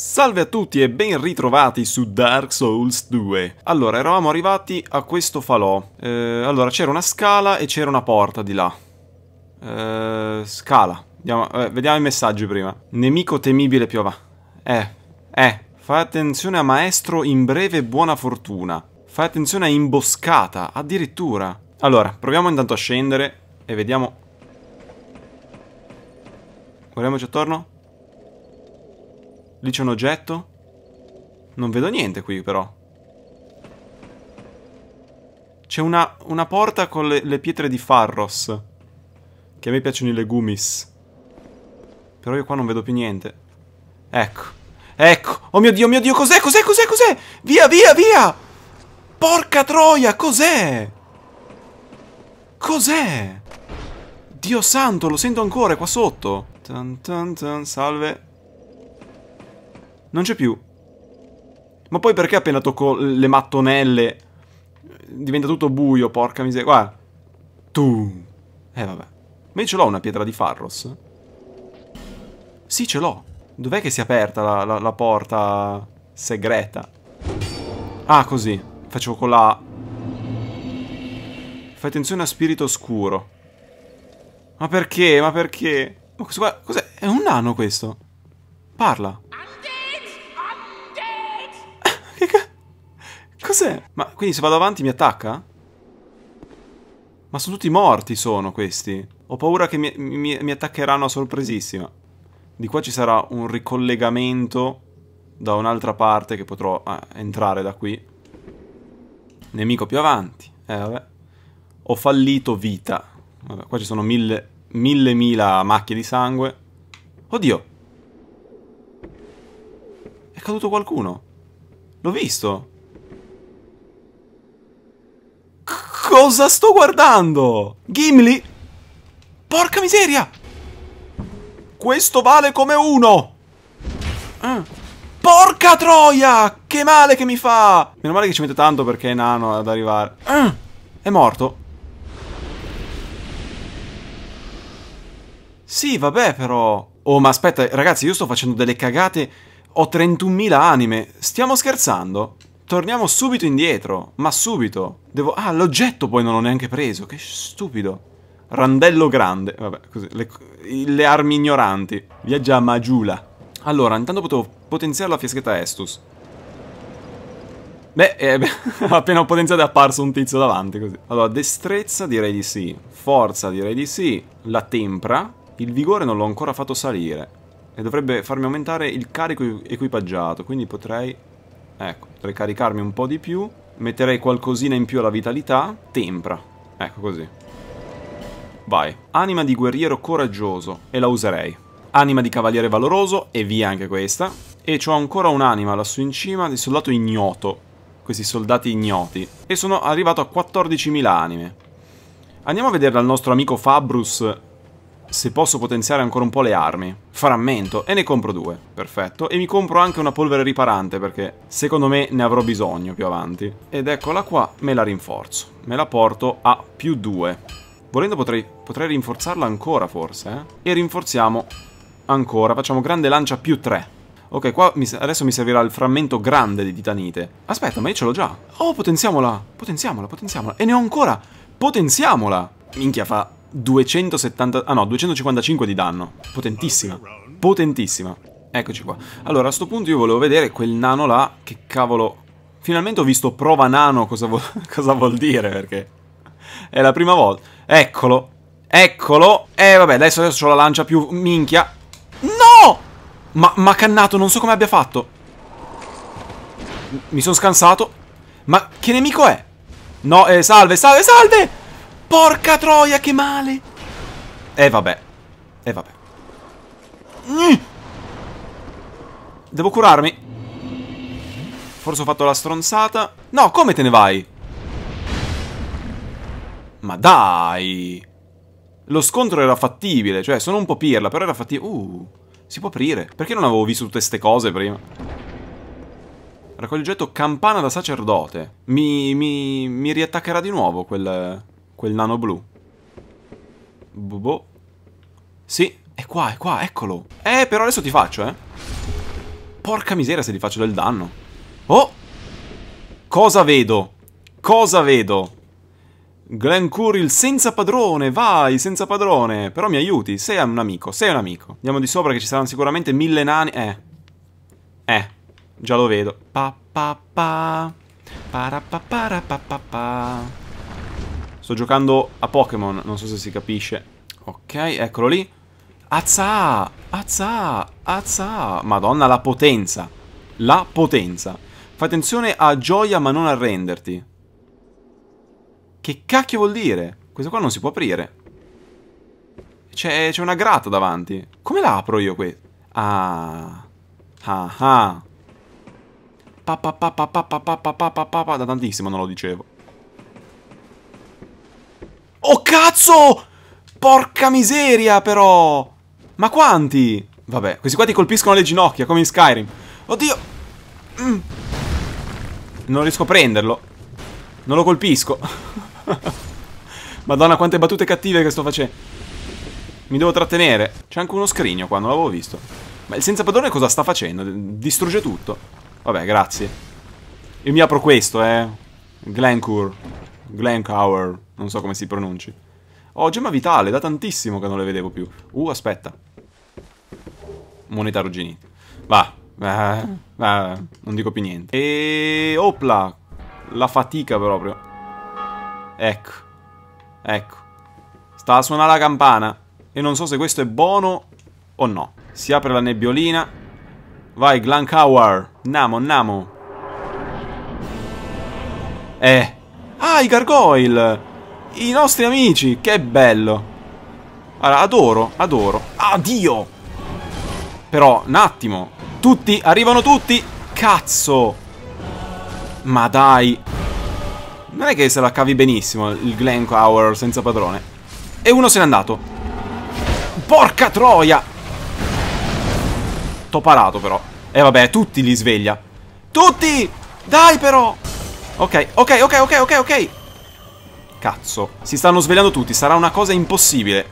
Salve a tutti e ben ritrovati su Dark Souls 2. Allora, eravamo arrivati a questo falò. Eh, allora, c'era una scala e c'era una porta di là. Eh, scala. Andiamo, eh, vediamo i messaggi prima. Nemico temibile piova. Eh, eh. Fai attenzione a maestro in breve buona fortuna. Fai attenzione a imboscata, addirittura. Allora, proviamo intanto a scendere e vediamo... Guardiamoci attorno. Lì c'è un oggetto? Non vedo niente qui però. C'è una, una, porta con le, le, pietre di Farros. Che a me piacciono i legumis. Però io qua non vedo più niente. Ecco. Ecco. Oh mio Dio, mio Dio, cos'è, cos'è, cos'è, cos'è? Via, via, via! Porca troia, cos'è? Cos'è? Dio santo, lo sento ancora, è qua sotto. Tan tan tan, salve. Non c'è più. Ma poi perché appena tocco le mattonelle diventa tutto buio, porca miseria. Guarda. Tu. Eh vabbè. Ma io ce l'ho una pietra di Farros. Sì, ce l'ho. Dov'è che si è aperta la, la, la porta segreta? Ah, così. Facevo con la... Fai attenzione a spirito oscuro. Ma perché? Ma perché? Ma questo qua... Cos'è? È un nano questo? Parla. cos'è? Ma quindi se vado avanti mi attacca? Ma sono tutti morti, sono questi. Ho paura che mi, mi, mi attaccheranno a sorpresissima. Di qua ci sarà un ricollegamento da un'altra parte che potrò ah, entrare da qui. Nemico più avanti. Eh, vabbè. Ho fallito vita. Vabbè, qua ci sono mille, mille, mila macchie di sangue. Oddio. È caduto qualcuno. L'ho visto. Cosa sto guardando? Gimli? Porca miseria! Questo vale come uno! Ah. Porca troia! Che male che mi fa! Meno male che ci mette tanto perché è nano ad arrivare. Ah. È morto? Sì, vabbè, però... Oh, ma aspetta, ragazzi, io sto facendo delle cagate. Ho 31.000 anime. Stiamo scherzando? Torniamo subito indietro. Ma subito. Devo... Ah, l'oggetto poi non l'ho neanche preso. Che stupido. Randello grande. Vabbè, così. Le, le armi ignoranti. Viaggia a Magiula. Allora, intanto potevo potenziare la fiaschetta Estus. Beh, eh, beh appena ho potenziato è apparso un tizio davanti, così. Allora, destrezza direi di sì. Forza direi di sì. La tempra. Il vigore non l'ho ancora fatto salire. E dovrebbe farmi aumentare il carico equipaggiato, quindi potrei Ecco, potrei caricarmi un po' di più. Metterei qualcosina in più alla vitalità. Tempra. Ecco così. Vai. Anima di guerriero coraggioso. E la userei. Anima di cavaliere valoroso. E via anche questa. E ho ancora un'anima lassù in cima di soldato ignoto. Questi soldati ignoti. E sono arrivato a 14.000 anime. Andiamo a vedere dal nostro amico Fabrus se posso potenziare ancora un po' le armi. Frammento e ne compro due, perfetto. E mi compro anche una polvere riparante perché secondo me ne avrò bisogno più avanti. Ed eccola qua, me la rinforzo. Me la porto a più due. Volendo potrei, potrei rinforzarla ancora forse, eh? E rinforziamo ancora, facciamo grande lancia più tre. Ok, qua mi, adesso mi servirà il frammento grande di titanite. Aspetta, ma io ce l'ho già. Oh, potenziamola, potenziamola, potenziamola. E ne ho ancora, potenziamola. Minchia, fa 270... Ah no, 255 di danno. Potentissima. Potentissima. Eccoci qua. Allora, a questo punto io volevo vedere quel nano là. Che cavolo... Finalmente ho visto prova nano cosa, vo cosa vuol dire, perché... È la prima volta. Eccolo. Eccolo. E eh, vabbè, adesso, adesso ho la lancia più... Minchia. No! Ma, ma cannato, non so come abbia fatto. Mi sono scansato. Ma che nemico è? No, eh, salve, salve, salve! Porca troia, che male! E eh, vabbè. E eh, vabbè. Mm. Devo curarmi. Forse ho fatto la stronzata. No, come te ne vai? Ma dai! Lo scontro era fattibile, cioè sono un po' pirla, però era fattibile. Uh, si può aprire. Perché non avevo visto tutte queste cose prima? Raccogli oggetto campana da sacerdote. Mi, mi, mi riattaccherà di nuovo quel... Quel nano blu. Boh. Sì, è qua, è qua, eccolo. Eh, però adesso ti faccio, eh. Porca miseria se ti faccio del danno. Oh! Cosa vedo? Cosa vedo? Glen Glencuril senza padrone, vai, senza padrone. Però mi aiuti, sei un amico, sei un amico. Andiamo di sopra che ci saranno sicuramente mille nani. Eh. Eh, già lo vedo. Pa pa pa. Para pa para pa pa pa. Sto giocando a Pokémon, non so se si capisce. Ok, eccolo lì. Azza! Azza! Azza! Madonna, la potenza! La potenza! Fai attenzione a gioia ma non arrenderti. Che cacchio vuol dire? Questo qua non si può aprire. C'è una grata davanti. Come la apro io qui? Ah... Ah ah... Pa pa pa pa pa pa pa pa pa pa pa da tantissimo non lo dicevo. Oh cazzo! Porca miseria però! Ma quanti? Vabbè, questi qua ti colpiscono le ginocchia, come in Skyrim. Oddio! Mm. Non riesco a prenderlo. Non lo colpisco. Madonna, quante battute cattive che sto facendo. Mi devo trattenere. C'è anche uno scrigno qua, non l'avevo visto. Ma il senza padrone cosa sta facendo? Distrugge tutto. Vabbè, grazie. Io mi apro questo, eh. Glencourt. Glencower, non so come si pronunci. Oh, gemma vitale, da tantissimo che non le vedevo più. Uh, aspetta. Moneta arrugginita. Va, eh, eh, non dico più niente. E... Opla! La fatica proprio. Ecco. Ecco. Sta a suonare la campana. E non so se questo è buono o no. Si apre la nebbiolina. Vai, Glancower. Namo, namo. Eh... Ah, i gargoyle! I nostri amici, che bello! Allora, adoro, adoro. Addio! Però, un attimo. Tutti, arrivano tutti! Cazzo! Ma dai! Non è che se la cavi benissimo il Glencower senza padrone. E uno se n'è andato. Porca troia! T'ho parato però. E eh, vabbè, tutti li sveglia. Tutti! Dai però! Ok, ok, ok, ok, ok, ok. Cazzo. Si stanno svegliando tutti, sarà una cosa impossibile.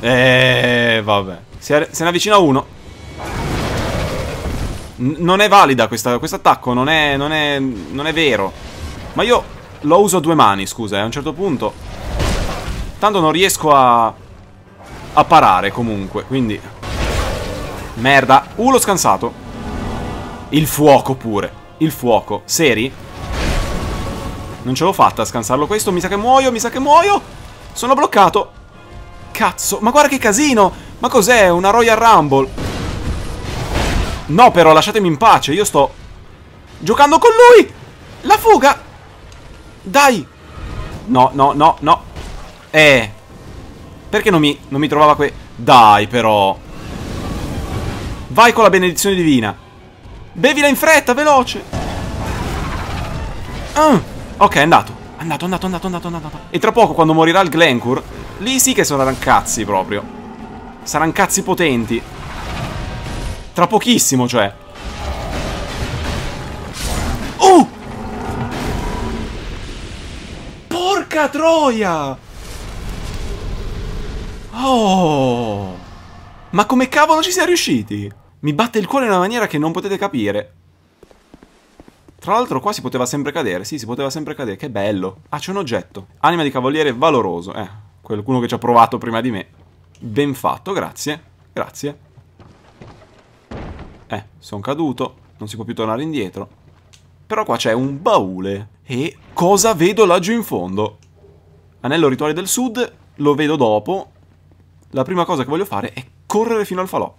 Eeeh, vabbè. Se ne avvicina uno. non è valida questo quest attacco, non è, non, è, non è vero. Ma io lo uso a due mani, scusa, eh, a un certo punto. Tanto non riesco a... a parare comunque, quindi... Merda. Uh, l'ho scansato. Il fuoco pure. Il fuoco. Seri? Non ce l'ho fatta a scansarlo questo. Mi sa che muoio, mi sa che muoio. Sono bloccato. Cazzo, ma guarda che casino. Ma cos'è? Una Royal Rumble. No però, lasciatemi in pace. Io sto giocando con lui. La fuga. Dai. No, no, no, no. Eh. Perché non mi, non mi trovava qui? Dai però. Vai con la benedizione divina. Bevila in fretta, veloce. Ah. Ok, è andato. È andato, è andato, è andato, andato, andato. E tra poco, quando morirà il Glencore, lì sì che saranno cazzi proprio. Saranno cazzi potenti. Tra pochissimo, cioè. Oh! Porca troia! Oh! Ma come cavolo ci siamo riusciti? Mi batte il cuore in una maniera che non potete capire. Tra l'altro qua si poteva sempre cadere, sì, si poteva sempre cadere, che bello. Ah, c'è un oggetto. Anima di cavaliere valoroso, eh, qualcuno che ci ha provato prima di me. Ben fatto, grazie, grazie. Eh, sono caduto, non si può più tornare indietro. Però qua c'è un baule. E cosa vedo laggiù in fondo? Anello rituale del sud, lo vedo dopo. La prima cosa che voglio fare è correre fino al falò.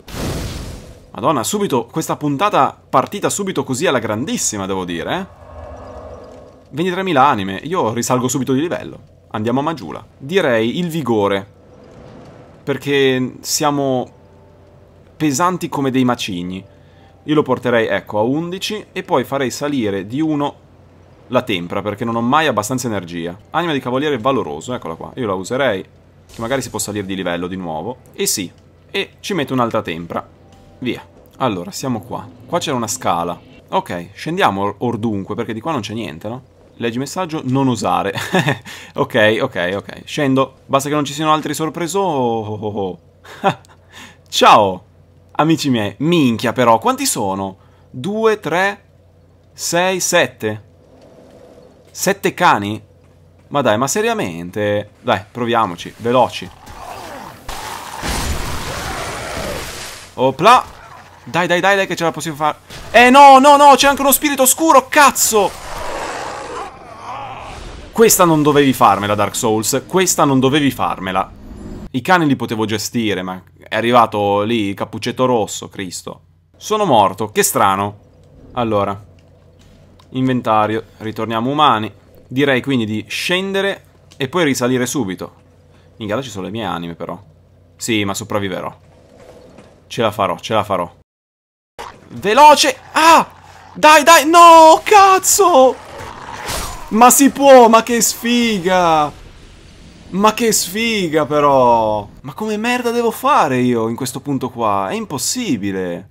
Madonna, subito, questa puntata partita subito così alla grandissima, devo dire. Eh? 23.000 anime, io risalgo subito di livello. Andiamo a Magiula. Direi il vigore. Perché siamo pesanti come dei macigni. Io lo porterei, ecco, a 11 e poi farei salire di 1 la tempra, perché non ho mai abbastanza energia. Anima di cavaliere valoroso, eccola qua. Io la userei, che magari si può salire di livello di nuovo. E sì, e ci metto un'altra tempra. Via. Allora, siamo qua. Qua c'era una scala. Ok, scendiamo or ordunque, perché di qua non c'è niente, no? Leggi messaggio, non usare. ok, ok, ok. Scendo. Basta che non ci siano altri sorpreso. Oh, oh, oh. oh, oh. Ciao! Amici miei. Minchia però, quanti sono? Due, tre, sei, sette. Sette cani? Ma dai, ma seriamente? Dai, proviamoci, veloci. Opla. Dai, dai, dai, dai, che ce la possiamo fare. Eh, no, no, no, c'è anche uno spirito oscuro, cazzo! Questa non dovevi farmela, Dark Souls. Questa non dovevi farmela. I cani li potevo gestire, ma è arrivato lì il cappuccetto rosso, Cristo. Sono morto, che strano. Allora. Inventario, ritorniamo umani. Direi quindi di scendere e poi risalire subito. In là ci sono le mie anime, però. Sì, ma sopravviverò. Ce la farò, ce la farò. Veloce! Ah! Dai, dai! No, cazzo! Ma si può, ma che sfiga! Ma che sfiga però! Ma come merda devo fare io in questo punto qua? È impossibile!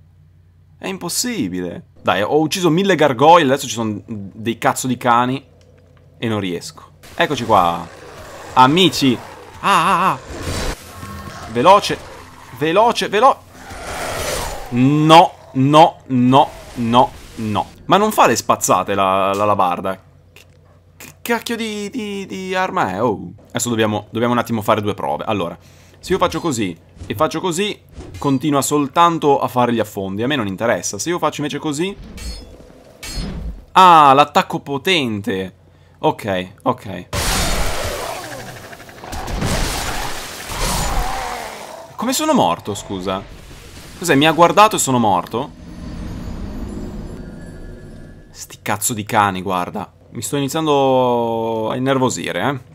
È impossibile! Dai, ho ucciso mille gargoyle, adesso ci sono dei cazzo di cani e non riesco. Eccoci qua! Amici! Ah, ah, ah! Veloce! Veloce, veloce! No, no, no, no, no. Ma non fa le spazzate la, la labarda. Che cacchio di, di, di arma è? Oh. Adesso dobbiamo, dobbiamo un attimo fare due prove. Allora, se io faccio così e faccio così, continua soltanto a fare gli affondi. A me non interessa. Se io faccio invece così... Ah, l'attacco potente. Ok, ok. Come sono morto, scusa? Cos'è? Mi ha guardato e sono morto? Sti cazzo di cani, guarda. Mi sto iniziando a innervosire, eh.